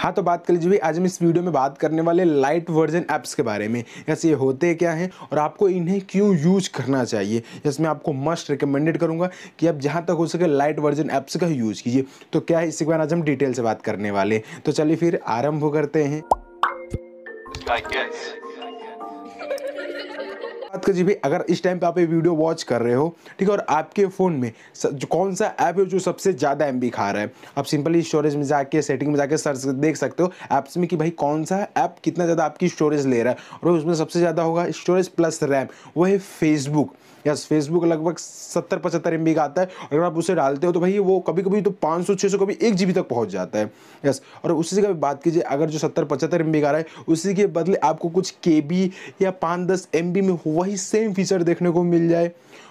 हाँ तो बात कर लीजिए आज हम इस वीडियो में बात करने वाले लाइट वर्जन ऐप्स के बारे में यस ये होते क्या हैं और आपको इन्हें क्यों यूज करना चाहिए यस मैं आपको मस्ट रिकमेंडेड करूँगा कि आप जहाँ तक हो सके लाइट वर्जन ऐप्स का यूज़ कीजिए तो क्या है इसके बाद आज हम डिटेल से बात करने वाले तो चलिए फिर आरम्भ करते हैं बात कर जी अगर इस टाइम पे आप ये वीडियो वॉच कर रहे हो ठीक है और आपके फ़ोन में जो कौन सा ऐप है जो सबसे ज़्यादा एम खा रहा है आप सिंपली स्टोरेज में जाके सेटिंग में जाके सर्च देख सकते हो ऐप्स में कि भाई कौन सा ऐप कितना ज़्यादा आपकी स्टोरेज ले रहा है और उसमें सबसे ज़्यादा होगा स्टोरेज प्लस रैम वो है फेसबुक यस फेसबुक लगभग सत्तर पचहत्तर एम का आता है अगर आप उसे डालते हो तो भाई वो कभी कभी तो पाँच सौ छः सौ कभी एक जी तक पहुँच जाता है यस और उसी का बात कीजिए अगर जो सत्तर पचहत्तर एम का रहा है उसी के बदले आपको कुछ के या पाँच दस एम में हुआ वही सेम फीचर देखने को मिल जाए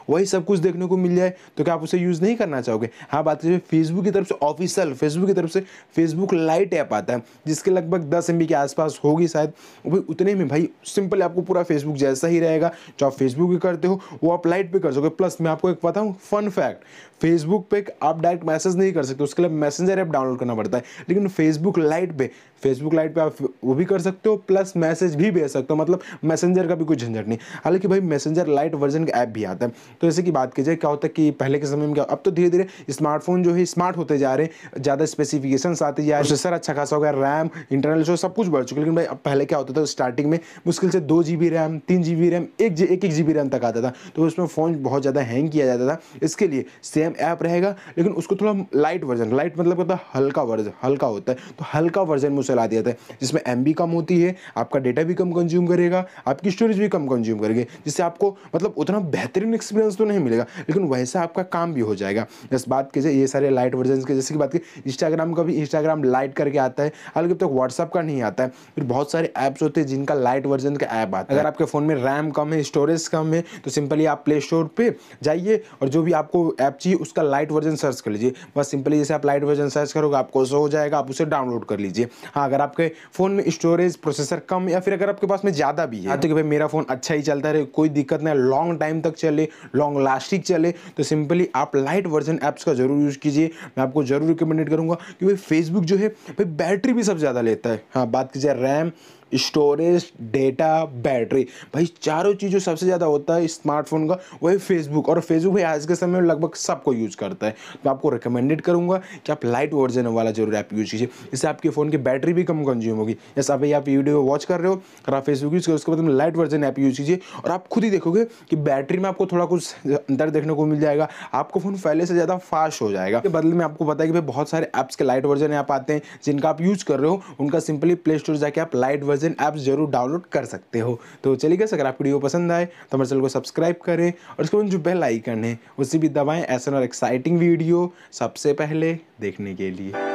वही सब कुछ देखने को मिल जाए तो क्या आप उसे यूज़ नहीं करना चाहोगे हाँ बात करें फेसबुक की तरफ से ऑफिशियल फेसबुक की तरफ से फेसबुक लाइट ऐप आता है जिसके लगभग दस एम के आसपास होगी शायद वो भाई उतने में भाई सिंपल आपको पूरा फेसबुक जैसा ही रहेगा जो आप फेसबुक भी करते हो वो आप लाइट पर कर सकोगे प्लस मैं आपको एक बताऊँ फन फैक्ट फेसबुक पे आप डायरेक्ट मैसेज नहीं कर सकते उसके लिए मैसेंजर ऐप डाउनलोड करना पड़ता है लेकिन फेसबुक लाइट पे फेसबुक लाइट पे आप वो भी कर सकते हो प्लस मैसेज भी भेज सकते हो मतलब मैसेंजर का भी कोई झंझट नहीं हालांकि भाई मैसेंजर लाइट वर्जन का ऐप भी आता है तो जैसे कि बात की जाए क्या होता है कि पहले के समय में क्या अब तो धीरे धीरे स्मार्टफोन जो है स्मार्ट होते जा रहे हैं ज़्यादा स्पेसिफिकेशन आते जा रहे हैं अच्छा खासा हो गया रैम इंटरनल जो सब कुछ बढ़ चुके लेकिन भाई अब पहले क्या होता था स्टार्टिंग में मुश्किल से दो जी रैम तीन जी रैम एक एक एक जी रैम तक आता था तो उसमें फ़ोन बहुत ज़्यादा हैंग किया जाता था इसके लिए सेम ऐप रहेगा लेकिन उसको थोड़ा लाइट वर्जन लाइट मतलब होता हल्का वर्जन हल्का होता है तो हल्का वर्जन में चला दिया था जिसमें एम कम होती है आपका डेटा भी कम कंज्यूम करेगा आपकी स्टोरेज भी कम कंज्यूम करेगी जिससे आपको मतलब उतना बेहतरीन एक्सपीरियंस वर्जन तो नहीं मिलेगा लेकिन वैसा आपका काम भी हो जाएगा बस बात कीजिए ये सारे लाइट वर्जन के जैसे कि बात की इंस्टाग्राम का भी इंस्टाग्राम लाइट करके आता है हालांकि तक व्हाट्सअप का नहीं आता है फिर बहुत सारे ऐप्स होते हैं जिनका लाइट वर्जन का ऐप आता है अगर आपके फ़ोन में रैम कम है स्टोरेज कम है तो सिंपली आप प्ले स्टोर पर जाइए और जो भी आपको ऐप चाहिए उसका लाइट वर्जन सर्च कर लीजिए बस सिंपली जैसे आप लाइट वर्जन सर्च करोगे आपको शो हो जाएगा आप उसे डाउनलोड कर लीजिए हाँ अगर आपके फ़ोन में स्टोरेज प्रोसेसर कम या फिर अगर आपके पास में ज़्यादा भी है हाँ, तो कि भाई मेरा फ़ोन अच्छा ही चलता रहे कोई दिक्कत नहीं लॉन्ग टाइम तक चले लॉन्ग लास्टिक चले तो सिंपली आप लाइट वर्जन ऐप्स का ज़रूर यूज़ कीजिए मैं आपको ज़रूर रिकमेंडेड करूंगा कि भाई फेसबुक जो है भाई बैटरी भी सब ज़्यादा लेता है हाँ बात की जाए रैम स्टोरेज डेटा बैटरी भाई चारों चीज़ों सबसे ज़्यादा होता है स्मार्टफोन का वही फेसबुक और फेसबुक भाई आज के समय में लगभग सबको यूज़ करता है तो आपको रिकमेंडेड करूँगा कि आप लाइट वर्जन वाला जरूर ऐप यूज़ कीजिए इससे आपके फ़ोन की बैटरी भी कम कंज्यूम होगी जैसे अभी आप वीडियो वॉच कर रहे हो अगर आप फेसबुक यूज़ करो उसके बाद लाइट वर्जन ऐप यूज़ कीजिए और आप खुद ही देखोगे कि बैटरी में आपको थोड़ा कुछ अंतर देखने को मिल जाएगा आपको फ़ोन पहले से ज़्यादा फास्ट हो जाएगा के बदले में आपको पता है कि भाई बहुत सारे ऐप्स के लाइट वर्जन ऐप आते हैं जिनका आप यूज़ कर रहे हो उनका सिंपली प्ले स्टोर जाके आप लाइट वर्जन वर्जन ऐप जरूर डाउनलोड कर सकते हो तो चलिए गैस अगर आपको वीडियो पसंद आए तो हमारे चैनल को सब्सक्राइब करें और उसके बाद जो बेल आइकन है उसे भी दबाएं ऐसा और एक्साइटिंग वीडियो सबसे पहले देखने के लिए